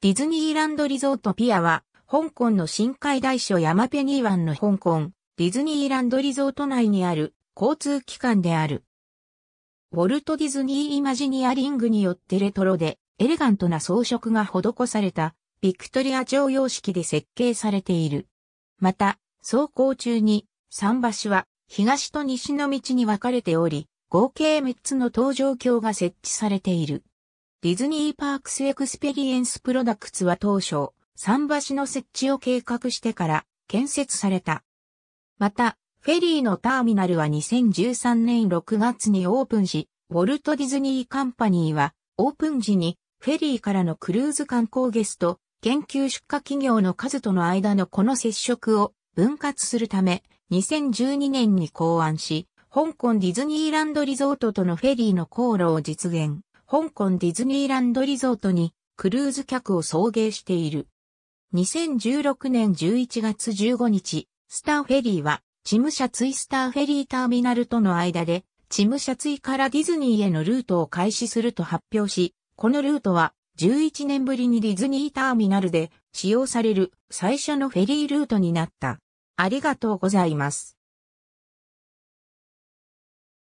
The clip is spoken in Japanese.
ディズニーランドリゾートピアは、香港の深海大所山ペニー湾の香港、ディズニーランドリゾート内にある交通機関である。ウォルト・ディズニー・イマジニアリングによってレトロでエレガントな装飾が施されたビクトリア朝様式で設計されている。また、走行中に桟橋は東と西の道に分かれており、合計3つの搭乗橋が設置されている。ディズニーパークスエクスペリエンスプロダクツは当初、桟橋の設置を計画してから建設された。また、フェリーのターミナルは2013年6月にオープンし、ウォルト・ディズニー・カンパニーは、オープン時に、フェリーからのクルーズ観光ゲスト、研究出荷企業の数との間のこの接触を分割するため、2012年に考案し、香港ディズニーランドリゾートとのフェリーの航路を実現。香港ディズニーランドリゾートにクルーズ客を送迎している。2016年11月15日、スターフェリーは、チムシャツイスターフェリーターミナルとの間で、チムシャツイからディズニーへのルートを開始すると発表し、このルートは11年ぶりにディズニーターミナルで使用される最初のフェリールートになった。ありがとうございます。